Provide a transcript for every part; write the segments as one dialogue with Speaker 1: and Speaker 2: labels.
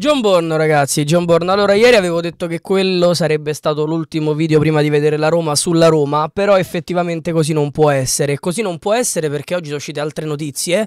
Speaker 1: John Born, ragazzi, John Born. Allora, ieri avevo detto che quello sarebbe stato l'ultimo video prima di vedere la Roma sulla Roma, però effettivamente così non può essere. Così non può essere perché oggi sono uscite altre notizie,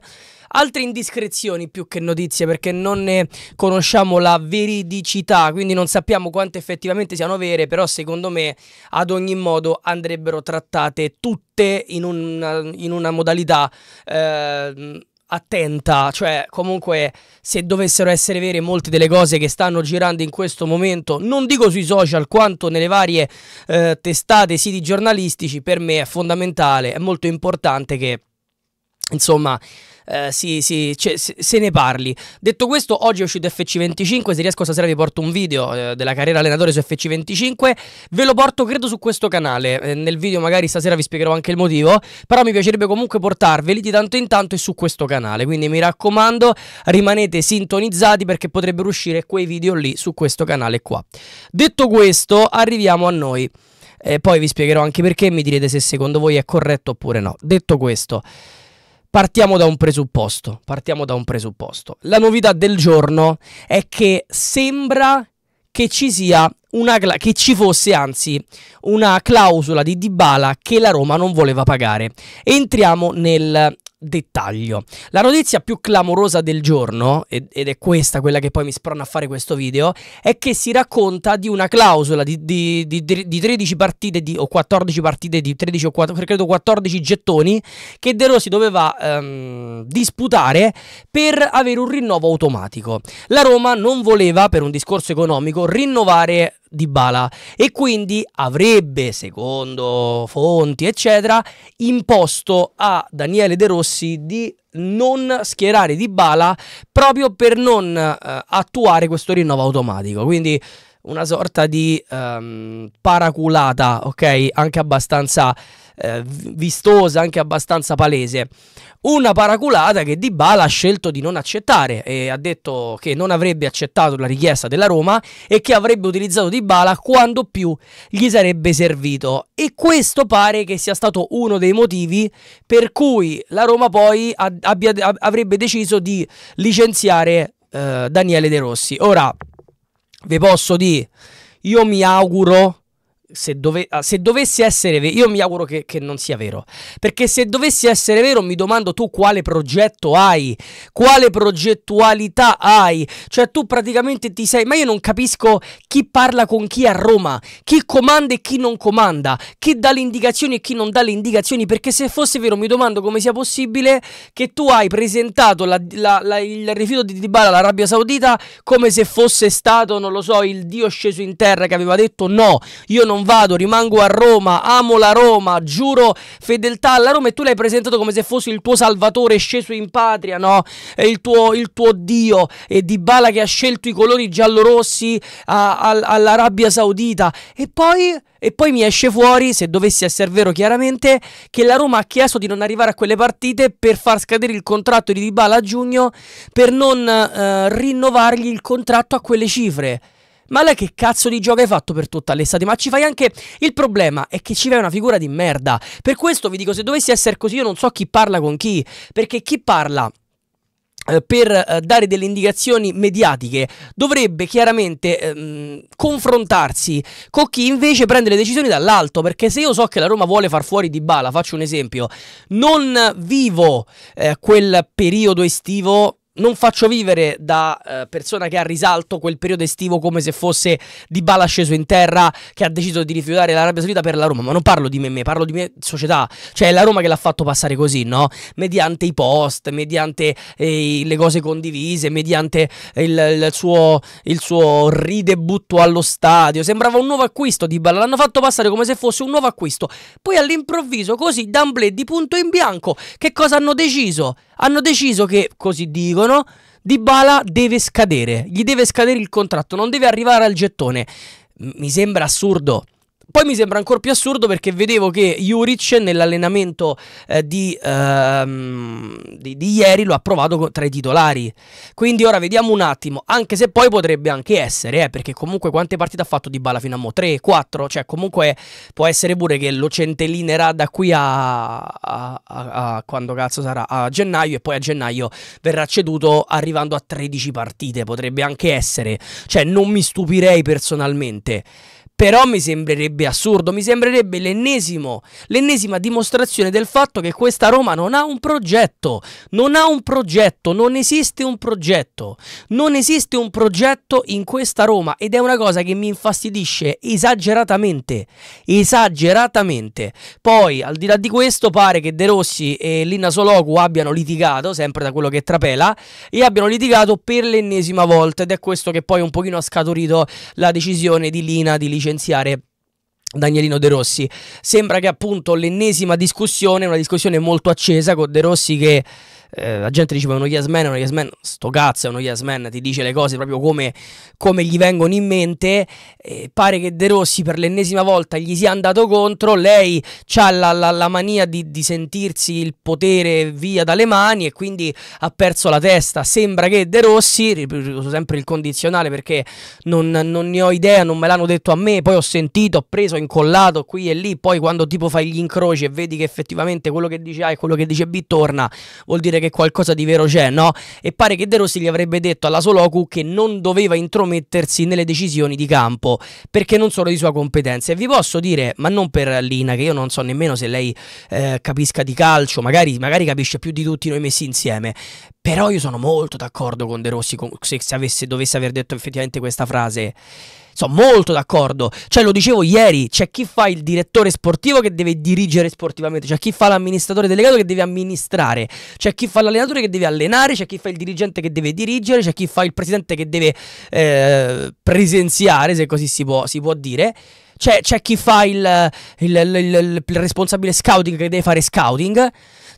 Speaker 1: altre indiscrezioni più che notizie, perché non ne conosciamo la veridicità, quindi non sappiamo quante effettivamente siano vere, però secondo me ad ogni modo andrebbero trattate tutte in una, in una modalità... Eh, attenta, cioè comunque se dovessero essere vere molte delle cose che stanno girando in questo momento, non dico sui social quanto nelle varie eh, testate, siti giornalistici, per me è fondamentale, è molto importante che insomma eh, si, si, cioè, se, se, ne parli. Detto questo, oggi è uscito FC25, se riesco stasera vi porto un video eh, della carriera allenatore su FC25, ve lo porto credo su questo canale, eh, nel video magari stasera vi spiegherò anche il motivo, però mi piacerebbe comunque portarveli di tanto in tanto e su questo canale, quindi mi raccomando rimanete sintonizzati perché potrebbero uscire quei video lì su questo canale qua. Detto questo, arriviamo a noi. E poi vi spiegherò anche perché mi direte se secondo voi è corretto oppure no. Detto questo, Partiamo da un presupposto, partiamo da un presupposto. La novità del giorno è che sembra che ci sia una che ci fosse anzi una clausola di Dybala che la Roma non voleva pagare. Entriamo nel dettaglio. La notizia più clamorosa del giorno, ed, è questa quella che poi mi sprona a fare questo video, è che si racconta di una clausola di, di, di, di 13 partite o 14 partite di 13 o 4, credo 14 gettoni che De Rossi doveva ehm, disputare per avere un rinnovo automatico. La Roma non voleva, per un discorso economico, rinnovare di Bala e quindi avrebbe, secondo fonti eccetera, imposto a Daniele De Rossi di non schierare Di Bala proprio per non eh, attuare questo rinnovo automatico. Quindi una sorta di um, paraculata, ok? Anche abbastanza eh, vistosa, anche abbastanza palese. Una paraculata che Dybala ha scelto di non accettare e ha detto che non avrebbe accettato la richiesta della Roma e che avrebbe utilizzato Dybala quando più gli sarebbe servito. E questo pare che sia stato uno dei motivi per cui la Roma poi abbia, avrebbe deciso di licenziare eh, Daniele De Rossi. Ora vi posso dire, io mi auguro se, dove, ah, se, dovesse essere vero, io mi auguro che, che, non sia vero, perché se dovesse essere vero mi domando tu quale progetto hai, quale progettualità hai, cioè tu praticamente ti sei, ma io non capisco chi parla con chi a Roma, chi comanda e chi non comanda, chi dà le indicazioni e chi non dà le indicazioni, perché se fosse vero mi domando come sia possibile che tu hai presentato la, la, la, il rifiuto di Dybala all'Arabia Saudita come se fosse stato, non lo so, il Dio sceso in terra che aveva detto no, io non non vado, rimango a Roma, amo la Roma, giuro fedeltà alla Roma e tu l'hai presentato come se fossi il tuo salvatore sceso in patria, no? Il tuo, il tuo Dio e Di Bala che ha scelto i colori giallorossi a, a, all'Arabia Saudita e poi... E poi mi esce fuori, se dovessi essere vero chiaramente, che la Roma ha chiesto di non arrivare a quelle partite per far scadere il contratto di Dybala a giugno, per non eh, rinnovargli il contratto a quelle cifre. Ma lei che cazzo di gioco hai fatto per tutta l'estate? Ma ci fai anche. Il problema è che ci fai una figura di merda. Per questo vi dico, se dovessi essere così, io non so chi parla con chi. Perché chi parla eh, per eh, dare delle indicazioni mediatiche dovrebbe chiaramente ehm, confrontarsi con chi invece prende le decisioni dall'alto perché se io so che la Roma vuole far fuori di Bala faccio un esempio non vivo eh, quel periodo estivo non faccio vivere da eh, persona che ha risalto quel periodo estivo come se fosse di bala sceso in terra che ha deciso di rifiutare l'Arabia Saudita per la Roma, ma non parlo di me, me parlo di me società, cioè è la Roma che l'ha fatto passare così, no? Mediante i post, mediante eh, le cose condivise, mediante il, il, suo, il, suo, ridebutto allo stadio, sembrava un nuovo acquisto di bala, l'hanno fatto passare come se fosse un nuovo acquisto, poi all'improvviso così Dumbledore di punto in bianco, che cosa hanno deciso? Hanno deciso che, così dico, dicono Dybala deve scadere, gli deve scadere il contratto, non deve arrivare al gettone. Mi sembra assurdo poi mi sembra ancora più assurdo perché vedevo che Juric nell'allenamento eh, di, ehm, di, di, ieri lo ha provato tra i titolari. Quindi ora vediamo un attimo, anche se poi potrebbe anche essere, eh, perché comunque quante partite ha fatto Di Bala fino a mo? 3, 4, cioè comunque può essere pure che lo centellinerà da qui a, a, a, a quando cazzo sarà? A gennaio e poi a gennaio verrà ceduto arrivando a 13 partite, potrebbe anche essere. Cioè non mi stupirei personalmente. Però mi sembrerebbe assurdo, mi sembrerebbe l'ennesimo, l'ennesima dimostrazione del fatto che questa Roma non ha un progetto, non ha un progetto, non esiste un progetto, non esiste un progetto in questa Roma ed è una cosa che mi infastidisce esageratamente, esageratamente. Poi al di là di questo pare che De Rossi e Lina Soloku abbiano litigato, sempre da quello che trapela, e abbiano litigato per l'ennesima volta ed è questo che poi un pochino ha scaturito la decisione di Lina di licenziare licenziare Danielino De Rossi. Sembra che appunto l'ennesima discussione, una discussione molto accesa con De Rossi che eh, la gente diceva uno yes man, uno yes man, sto cazzo è uno yes man, ti dice le cose proprio come, come gli vengono in mente, eh, pare che De Rossi per l'ennesima volta gli sia andato contro, lei ha la, la, la mania di, di, sentirsi il potere via dalle mani e quindi ha perso la testa, sembra che De Rossi, ripeto sempre il condizionale perché non, non ne ho idea, non me l'hanno detto a me, poi ho sentito, ho preso, ho incollato qui e lì, poi quando tipo fai gli incroci e vedi che effettivamente quello che dice A e quello che dice B torna, vuol dire che che qualcosa di vero c'è, no? E pare che De Rossi gli avrebbe detto alla Soloku che non doveva intromettersi nelle decisioni di campo perché non sono di sua competenza. E vi posso dire, ma non per Lina, che io non so nemmeno se lei eh, capisca di calcio, magari, magari capisce più di tutti noi messi insieme, però io sono molto d'accordo con De Rossi se, avesse, dovesse aver detto effettivamente questa frase. Sono molto d'accordo. Cioè, lo dicevo ieri, c'è chi fa il direttore sportivo che deve dirigere sportivamente, c'è chi fa l'amministratore delegato che deve amministrare, c'è chi fa l'allenatore che deve allenare, c'è chi fa il dirigente che deve dirigere, c'è chi fa il presidente che deve eh, presenziare, se così si può, si può dire. C'è, chi fa il, il, il, il responsabile scouting che deve fare scouting.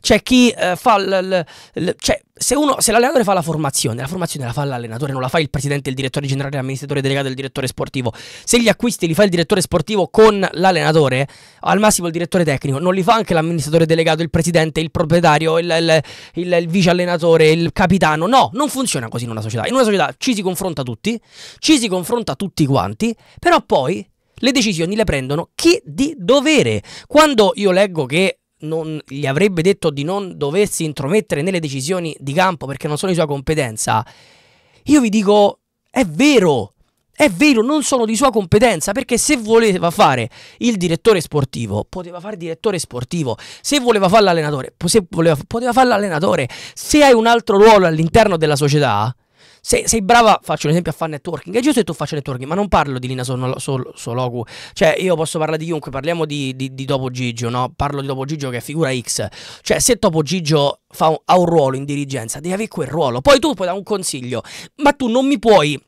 Speaker 1: C'è chi eh, fa l, l, l, cioè, se, uno, se l'allenatore fa la formazione, la formazione la fa l'allenatore, non la fa il presidente, il direttore generale, l'amministratore delegato, il direttore sportivo. Se gli acquisti li fa il direttore sportivo con l'allenatore, al massimo il direttore tecnico, non li fa anche l'amministratore delegato, il presidente, il proprietario, il, il, il, il vice allenatore, il capitano. No, non funziona così in una società. In una società ci si confronta tutti, ci si confronta tutti quanti, però poi le decisioni le prendono chi di dovere. Quando io leggo che non, gli avrebbe detto di non doversi intromettere nelle decisioni di campo perché non sono di sua competenza, io vi dico, è vero, è vero, non sono di sua competenza perché se voleva fare il direttore sportivo, poteva fare direttore sportivo, se voleva fare l'allenatore, se voleva, poteva fare l'allenatore, se hai un altro ruolo all'interno della società, sei, sei, brava, faccio un esempio, a fare networking. È giusto che tu faccia networking, ma non parlo di Lina Sologu. Sol, cioè, io posso parlare di chiunque, parliamo di, di, di Topo Gigio, no? Parlo di Topo Gigio che è figura X. Cioè, se Topo Gigio un, ha un ruolo in dirigenza, devi avere quel ruolo. Poi tu puoi dare un consiglio, ma tu non mi puoi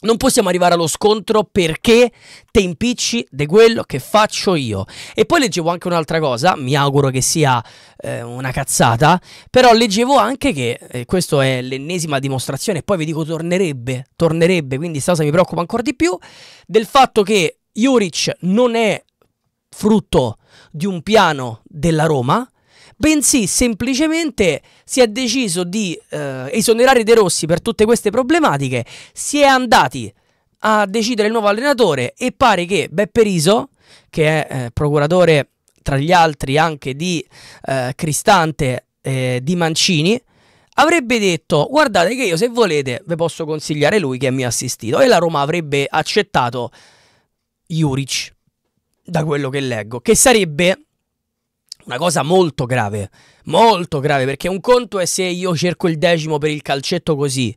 Speaker 1: non possiamo arrivare allo scontro perché te impicci di quello che faccio io. E poi leggevo anche un'altra cosa, mi auguro che sia eh, una cazzata, però leggevo anche che, eh, questa è l'ennesima dimostrazione, poi vi dico tornerebbe, tornerebbe, quindi questa cosa mi preoccupa ancora di più, del fatto che Juric non è frutto di un piano della Roma, bensì semplicemente si è deciso di eh, esonerare De Rossi per tutte queste problematiche, si è andati a decidere il nuovo allenatore e pare che Beppe Riso, che è eh, procuratore tra gli altri anche di eh, Cristante eh, di Mancini, avrebbe detto guardate che io se volete vi posso consigliare lui che mi ha assistito e la Roma avrebbe accettato Juric, da quello che leggo, che sarebbe una cosa molto grave, molto grave, perché un conto è se io cerco il decimo per il calcetto così,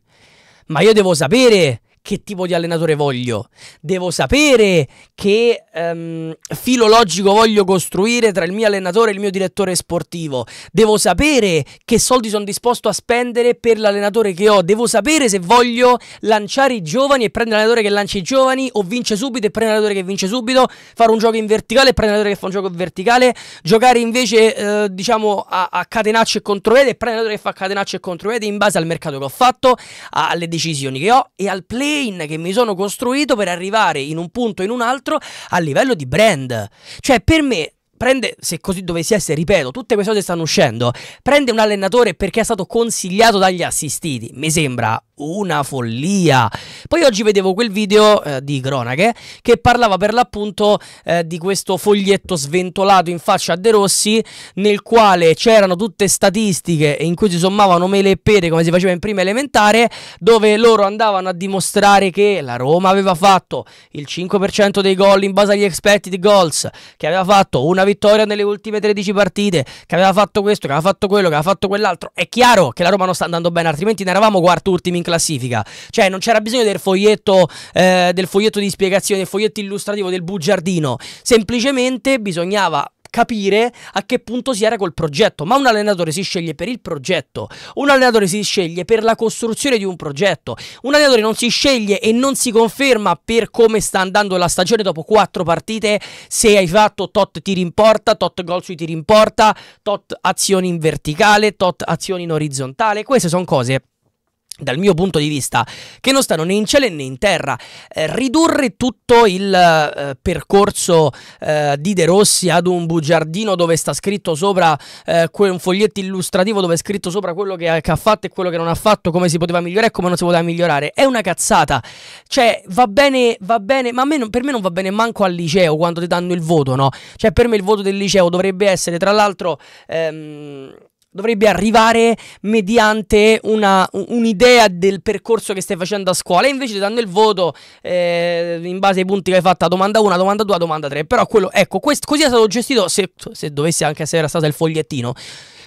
Speaker 1: ma io devo sapere che tipo di allenatore voglio, devo sapere che um, ehm, filo logico voglio costruire tra il mio allenatore e il mio direttore sportivo, devo sapere che soldi sono disposto a spendere per l'allenatore che ho, devo sapere se voglio lanciare i giovani e prendere l'allenatore che lancia i giovani o vince subito e prendere l'allenatore che vince subito, fare un gioco in verticale e prendere l'allenatore che fa un gioco in verticale, giocare invece eh, diciamo a, a catenaccio e contropiede e prendere l'allenatore che fa catenaccio e contropiede in base al mercato che ho fatto, alle decisioni che ho e al play campaign che mi sono costruito per arrivare in un punto o in un altro a livello di brand. Cioè, per me prende, se così dovessi essere, ripeto, tutte queste cose stanno uscendo, prende un allenatore perché è stato consigliato dagli assistiti, mi sembra una follia. Poi oggi vedevo quel video eh, di cronache che parlava per l'appunto eh, di questo foglietto sventolato in faccia a De Rossi nel quale c'erano tutte statistiche in cui si sommavano mele e pere come si faceva in prima elementare dove loro andavano a dimostrare che la Roma aveva fatto il 5% dei gol in base agli expected goals, che aveva fatto una vittoria nelle ultime 13 partite, che aveva fatto questo, che aveva fatto quello, che aveva fatto quell'altro. È chiaro che la Roma non sta andando bene, altrimenti ne eravamo quarto ultimi in classifica classifica. Cioè, non c'era bisogno del foglietto, eh, del foglietto di spiegazione, del foglietto illustrativo, del bugiardino. Semplicemente bisognava capire a che punto si era col progetto. Ma un allenatore si sceglie per il progetto, un allenatore si sceglie per la costruzione di un progetto. Un allenatore non si sceglie e non si conferma per come sta andando la stagione dopo quattro partite. Se hai fatto tot tiri in porta, tot gol sui tiri in porta, tot azioni in verticale, tot azioni in orizzontale. Queste sono cose dal mio punto di vista, che non stanno né in cielo né in terra. Eh, ridurre tutto il eh, percorso eh, di De Rossi ad un bugiardino dove sta scritto sopra eh, un foglietto illustrativo dove è scritto sopra quello che ha, che ha, fatto e quello che non ha fatto, come si poteva migliorare e come non si poteva migliorare, è una cazzata. Cioè, va bene, va bene, ma me non, per me non va bene manco al liceo quando ti danno il voto, no? Cioè, per me il voto del liceo dovrebbe essere, tra l'altro... Ehm, dovrebbe arrivare mediante una, un'idea del percorso che stai facendo a scuola. E invece dando il voto eh, in base ai punti che hai fatto a domanda 1, domanda 2, domanda 3. Però quello, ecco, quest- così è stato gestito. Se, se dovesse anche essere stato il fogliettino,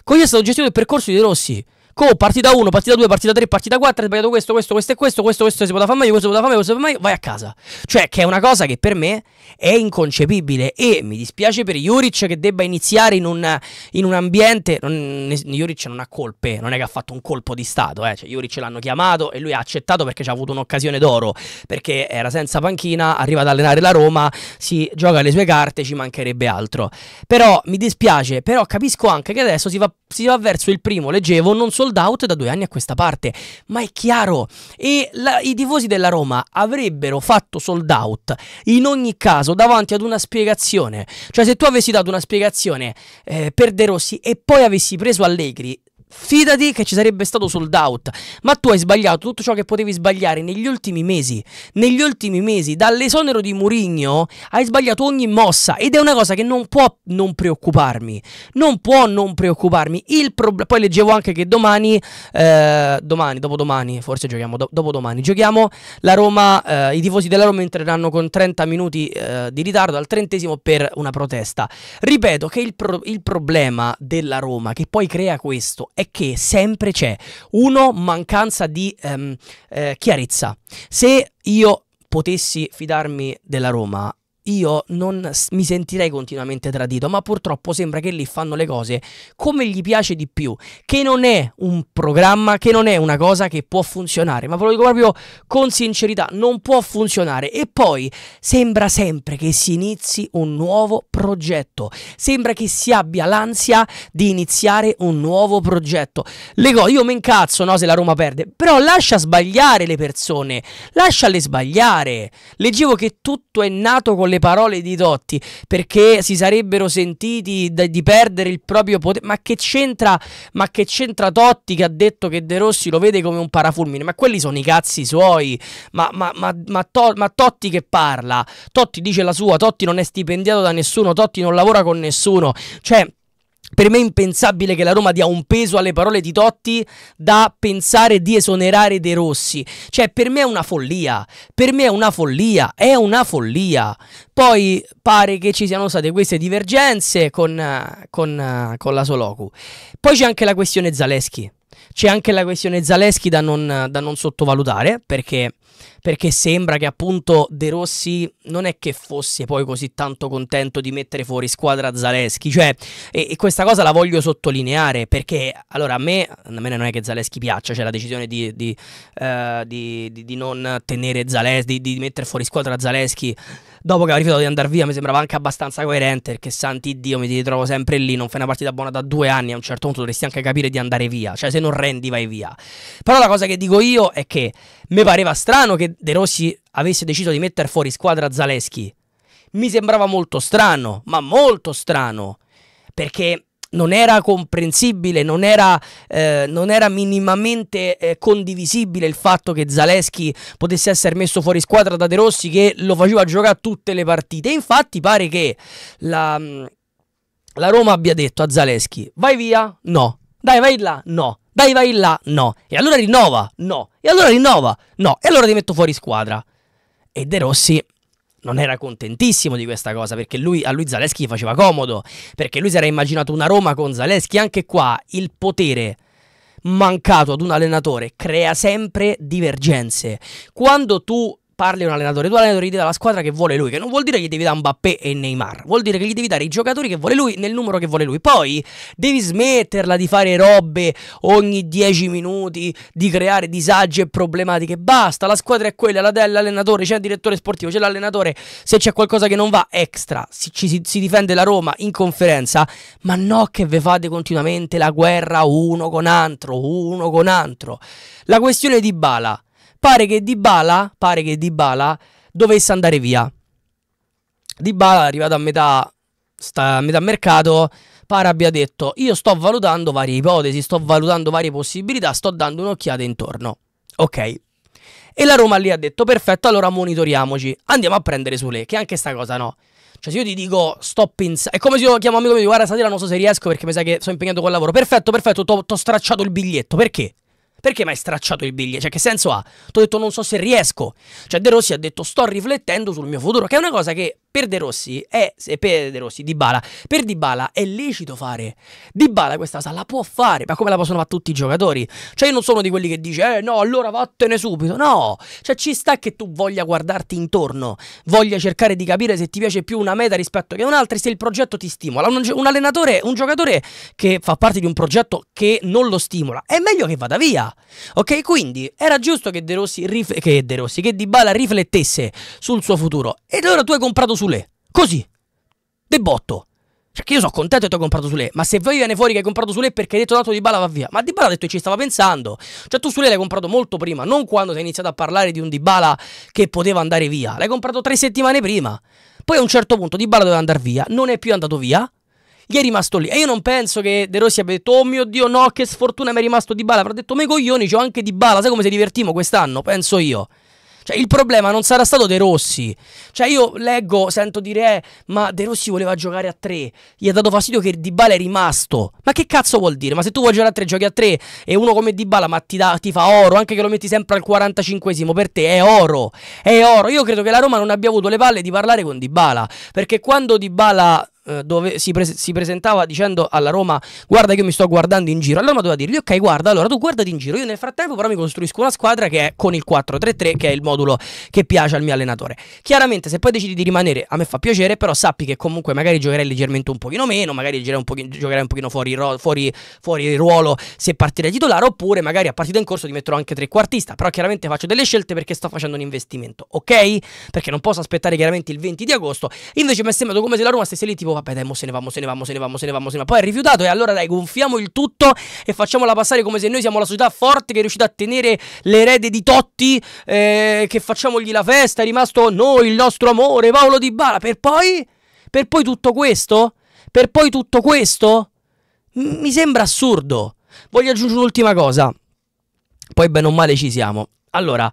Speaker 1: così è stato gestito il percorso di De Rossi. Co, partita 1, partita 2, partita 3, partita 4, hai sbagliato questo, questo, questo e questo, questo, questo si poteva fare meglio, questo si poteva fare meglio, questo si poteva fare meglio, vai a casa. Cioè, che è una cosa che per me è inconcepibile e mi dispiace per Juric che debba iniziare in un, in un ambiente, non, Juric non ha colpe, non è che ha fatto un colpo di stato, eh. cioè, Juric l'hanno chiamato e lui ha accettato perché ci ha avuto un'occasione d'oro, perché era senza panchina, arriva ad allenare la Roma, si gioca le sue carte, ci mancherebbe altro. Però mi dispiace, però capisco anche che adesso si va, si va verso il primo, leggevo, non solo sold out da due anni a questa parte, ma è chiaro. E la, i tifosi della Roma avrebbero fatto sold out in ogni caso davanti ad una spiegazione. Cioè se tu avessi dato una spiegazione eh, per De Rossi e poi avessi preso Allegri Fidati che ci sarebbe stato sold out. Ma tu hai sbagliato tutto ciò che potevi sbagliare negli ultimi mesi. Negli ultimi mesi, dall'esonero di Murigno, hai sbagliato ogni mossa. Ed è una cosa che non può non preoccuparmi. Non può non preoccuparmi. Il Prob- poi leggevo anche che domani, eh, domani, dopodomani, forse giochiamo do- dopodomani, giochiamo la Roma. Eh, I tifosi della Roma entreranno con 30 minuti eh, di ritardo al trentesimo per una protesta. Ripeto che il, pro- il problema della Roma, che poi crea questo, è che sempre c'è uno mancanza di ehm, eh, chiarezza. Se io potessi fidarmi della Roma io non mi sentirei continuamente tradito, ma purtroppo sembra che lì fanno le cose come gli piace di più, che non è un programma, che non è una cosa che può funzionare, ma ve lo dico proprio con sincerità, non può funzionare. E poi sembra sempre che si inizi un nuovo progetto, sembra che si abbia l'ansia di iniziare un nuovo progetto. Le go- io mi incazzo no, se la Roma perde, però lascia sbagliare le persone, lasciale sbagliare. Leggevo che tutto è nato con le le parole di Totti perché si sarebbero sentiti di perdere il proprio potere. Ma che c'entra? Ma che c'entra Totti che ha detto che De Rossi lo vede come un parafulmine? Ma quelli sono i cazzi suoi. Ma, ma, ma, to ma, Totti che parla? Totti dice la sua, Totti non è stipendiato da nessuno, Totti non lavora con nessuno. Cioè. Per me è impensabile che la Roma dia un peso alle parole di Totti da pensare di esonerare De Rossi. Cioè, per me è una follia. Per me è una follia. È una follia. Poi pare che ci siano state queste divergenze con, con, con la Soloku. Poi c'è anche la questione Zaleschi. C'è anche la questione Zaleschi da non, da non sottovalutare perché perché sembra che appunto De Rossi non è che fosse poi così tanto contento di mettere fuori squadra Zaleschi, cioè, e, e questa cosa la voglio sottolineare perché allora a me, a me non è che Zaleschi piaccia, cioè la decisione di, di, uh, di, di non tenere Zaleschi, di, mettere fuori squadra Zaleschi dopo che ho rifiutato di andare via, mi sembrava anche abbastanza coerente, perché santi Dio mi ritrovo sempre lì, non fai una partita buona da due anni, a un certo punto dovresti anche capire di andare via, cioè se non rendi vai via. Però la cosa che dico io è che mi pareva strano che De Rossi avesse deciso di mettere fuori squadra Zaleschi. Mi sembrava molto strano, ma molto strano, perché non era comprensibile, non era, eh, non era minimamente eh, condivisibile il fatto che Zaleschi potesse essere messo fuori squadra da De Rossi che lo faceva giocare tutte le partite. Infatti pare che la, mm, la Roma abbia detto a Zaleschi vai via? No. Dai vai là? No. Dai vai là? No. E allora rinnova? No. E allora rinnova? No. E allora ti metto fuori squadra. E De Rossi non era contentissimo di questa cosa perché lui, a lui Zaleschi gli faceva comodo, perché lui si era immaginato una Roma con Zaleschi, anche qua il potere mancato ad un allenatore crea sempre divergenze. Quando tu parli a un allenatore. Tu allenatore gli dà la squadra che vuole lui, che non vuol dire che gli devi dare Mbappé e Neymar, vuol dire che gli devi dare i giocatori che vuole lui nel numero che vuole lui. Poi devi smetterla di fare robe ogni 10 minuti, di creare disagi e problematiche. Basta, la squadra è quella, la dà l'allenatore, c'è il direttore sportivo, c'è l'allenatore. Se c'è qualcosa che non va extra, si, ci, si, si difende la Roma in conferenza, ma no che ve fate continuamente la guerra uno con altro, uno con altro. La questione di Bala pare che Dybala, pare che Dybala dovesse andare via. Dybala arrivato a metà, sta, a metà mercato pare abbia detto io sto valutando varie ipotesi, sto valutando varie possibilità, sto dando un'occhiata intorno. Ok. E la Roma lì ha detto perfetto, allora monitoriamoci, andiamo a prendere su lei, che anche sta cosa no. Cioè se io ti dico sto pensando, è come se io chiamo un amico e mi dico guarda stasera non so se riesco perché mi sa che sono impegnato col lavoro, perfetto, perfetto, ti ho stracciato il biglietto, perché? Perché mi hai stracciato il biglietto? Cioè, che senso ha? Ti ho detto non so se riesco. Cioè, De Rossi ha detto sto riflettendo sul mio futuro, che è una cosa che per De Rossi è per De Rossi Di Bala per Di Bala è lecito fare. Di Bala questa cosa la può fare, ma come la possono fare tutti i giocatori? Cioè io non sono di quelli che dice "Eh no, allora vattene subito". No, cioè ci sta che tu voglia guardarti intorno, voglia cercare di capire se ti piace più una meta rispetto che un'altra e se il progetto ti stimola. Un, un allenatore, un giocatore che fa parte di un progetto che non lo stimola, è meglio che vada via. Ok, quindi era giusto che De Rossi, rif- che, De Rossi, che Di Bala riflettesse sul suo futuro. ed ora tu hai comprato su Sule. Così. De botto. Cioè, che io sono contento che tu hai comprato Sule, ma se poi viene fuori che hai comprato Sule perché hai detto dato di Bala va via. Ma Di Bala ha detto che ci stava pensando. Cioè, tu Sule l'hai comprato molto prima, non quando sei iniziato a parlare di un Di Bala che poteva andare via. L'hai comprato tre settimane prima. Poi a un certo punto Di Bala doveva andare via, non è più andato via. Gli è rimasto lì. E io non penso che De Rossi abbia detto: Oh mio dio, no, che sfortuna mi è rimasto Di Bala. Avrà detto: Me coglioni, c'ho anche Di Bala. Sai come si divertimo quest'anno? Penso io. Cioè, il problema non sarà stato De Rossi. Cioè, io leggo, sento dire, eh, ma De Rossi voleva giocare a tre. Gli ha dato fastidio che Dybala è rimasto. Ma che cazzo vuol dire? Ma se tu vuoi giocare a tre, giochi a tre. e uno come Dybala ma ti, da, ti fa oro, anche che lo metti sempre al 45esimo, per te è oro. È oro. Io credo che la Roma non abbia avuto le palle di parlare con Dybala, perché quando Dybala eh, dove si, pre- si, presentava dicendo alla Roma guarda che io mi sto guardando in giro, allora doveva dirgli ok guarda allora tu guardati in giro, io nel frattempo però mi costruisco una squadra che è con il 4-3-3 che è il modulo che piace al mio allenatore. Chiaramente se poi decidi di rimanere a me fa piacere, però sappi che comunque magari giocherai leggermente un pochino meno, magari giocherai un pochino, giocherai un pochino fuori, ro- fuori, fuori ruolo se partirei titolare oppure magari a partita in corso ti metterò anche trequartista, però chiaramente faccio delle scelte perché sto facendo un investimento, ok? Perché non posso aspettare chiaramente il 20 di agosto, invece mi è sembrato come se la Roma stesse lì tipo vabbè dai, mo se ne va, se ne va, se ne va, se ne va, se ne va. Poi è rifiutato e allora dai, gonfiamo il tutto e facciamola passare come se noi siamo la società forte che è riuscita a tenere l'erede di Totti, eh, che facciamogli la festa, è rimasto noi, il nostro amore, Paolo Di Bala, per poi... Per poi tutto questo? Per poi tutto questo? M- mi sembra assurdo. Voglio aggiungere un'ultima cosa. Poi bene o male ci siamo. Allora,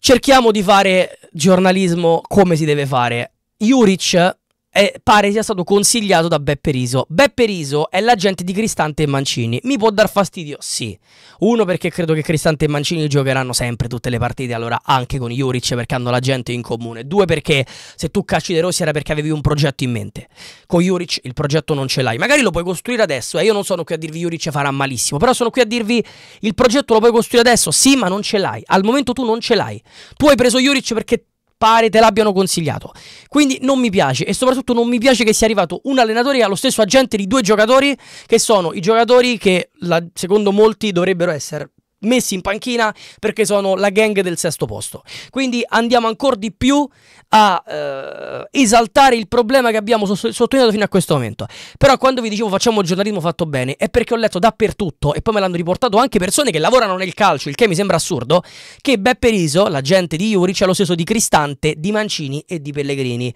Speaker 1: cerchiamo di fare giornalismo come si deve fare. Juric eh, pare sia stato consigliato da Beppe Riso. Beppe Riso è l'agente di Cristante e Mancini. Mi può dar fastidio? Sì. Uno perché credo che Cristante e Mancini giocheranno sempre tutte le partite, allora anche con Juric perché hanno la gente in comune. Due perché se tu cacci De Rossi era perché avevi un progetto in mente. Con Juric il progetto non ce l'hai. Magari lo puoi costruire adesso e eh, io non sono qui a dirvi Juric farà malissimo, però sono qui a dirvi il progetto lo puoi costruire adesso. Sì, ma non ce l'hai. Al momento tu non ce l'hai. Tu hai preso Juric perché pare te l'abbiano consigliato. Quindi non mi piace e soprattutto non mi piace che sia arrivato un allenatore e ha lo stesso agente di due giocatori che sono i giocatori che la, secondo molti dovrebbero essere messi in panchina perché sono la gang del sesto posto. Quindi andiamo ancora di più a eh, esaltare il problema che abbiamo sottolineato fino a questo momento. Però quando vi dicevo facciamo il giornalismo fatto bene è perché ho letto dappertutto e poi me l'hanno riportato anche persone che lavorano nel calcio, il che mi sembra assurdo, che Beppe Riso, l'agente di Iuri, c'è lo stesso di Cristante, di Mancini e di Pellegrini.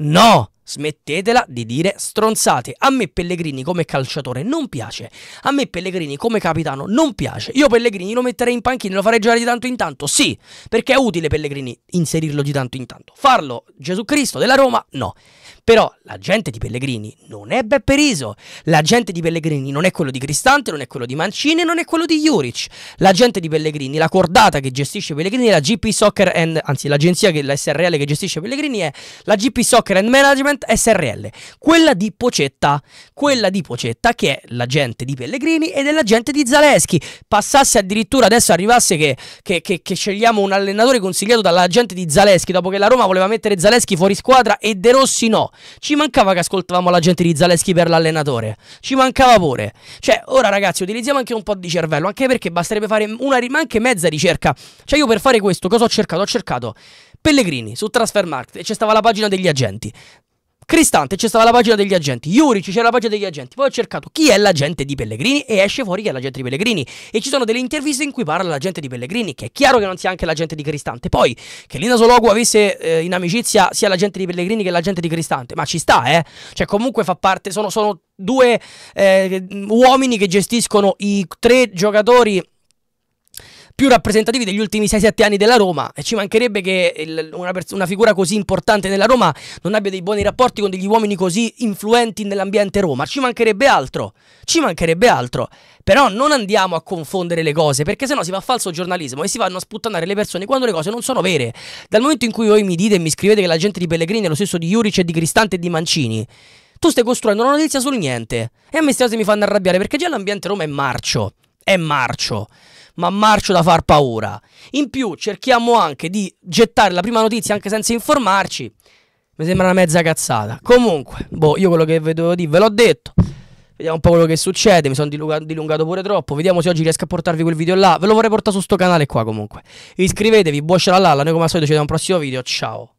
Speaker 1: No! Smettetela di dire stronzate. A me Pellegrini come calciatore non piace. A me Pellegrini come capitano non piace. Io Pellegrini lo metterei in panchina, lo farei giocare di tanto in tanto. Sì, perché è utile Pellegrini inserirlo di tanto in tanto. Farlo Gesù Cristo della Roma? No. Però l'agente di Pellegrini non è Beppe Riso, l'agente di Pellegrini non è quello di Cristante, non è quello di Mancini, non è quello di Juric. L'agente di Pellegrini, la cordata che gestisce Pellegrini, la GP Soccer and, anzi l'agenzia che la SRL che gestisce Pellegrini è la GP Soccer and Management SRL, quella di Pocetta, quella di Pocetta che è l'agente di Pellegrini ed è l'agente di Zaleschi. Passasse addirittura adesso arrivasse che, che, che, che scegliamo un allenatore consigliato dall'agente di Zaleschi dopo che la Roma voleva mettere Zaleschi fuori squadra e De Rossi no. Ci mancava che ascoltavamo la gente di Zaleschi per l'allenatore. Ci mancava pure. Cioè, ora ragazzi, utilizziamo anche un po' di cervello, anche perché basterebbe fare una, ma anche mezza ricerca. Cioè, io per fare questo, cosa ho cercato? Ho cercato Pellegrini su Transfermarkt e c'è stava la pagina degli agenti. Cristante c'è stata la pagina degli agenti, Iurici c'era la pagina degli agenti, poi ho cercato chi è l'agente di Pellegrini e esce fuori chi è l'agente di Pellegrini e ci sono delle interviste in cui parla l'agente di Pellegrini che è chiaro che non sia anche l'agente di Cristante, poi che Lina Sologu avesse eh, in amicizia sia l'agente di Pellegrini che l'agente di Cristante, ma ci sta eh, cioè comunque fa parte, sono, sono due eh, uomini che gestiscono i tre giocatori più rappresentativi degli ultimi 6-7 anni della Roma e ci mancherebbe che il, una, una, figura così importante nella Roma non abbia dei buoni rapporti con degli uomini così influenti nell'ambiente Roma, ci mancherebbe altro, ci mancherebbe altro, però non andiamo a confondere le cose perché sennò si fa falso giornalismo e si vanno a sputtanare le persone quando le cose non sono vere. Dal momento in cui voi mi dite e mi scrivete che la gente di Pellegrini è lo stesso di Juric e di Cristante e di Mancini, tu stai costruendo una notizia sul niente. E a me queste cose mi fanno arrabbiare perché già l'ambiente Roma è marcio. È marcio ma marcio da far paura. In più cerchiamo anche di gettare la prima notizia anche senza informarci. Mi sembra una mezza cazzata. Comunque, boh, io quello che vedo di ve l'ho detto. Vediamo un po' quello che succede. Mi sono dilungato pure troppo. Vediamo se oggi riesco a portarvi quel video là. Ve lo vorrei portare su sto canale qua comunque. Iscrivetevi, buon là. Noi come al solito ci vediamo al prossimo video. Ciao.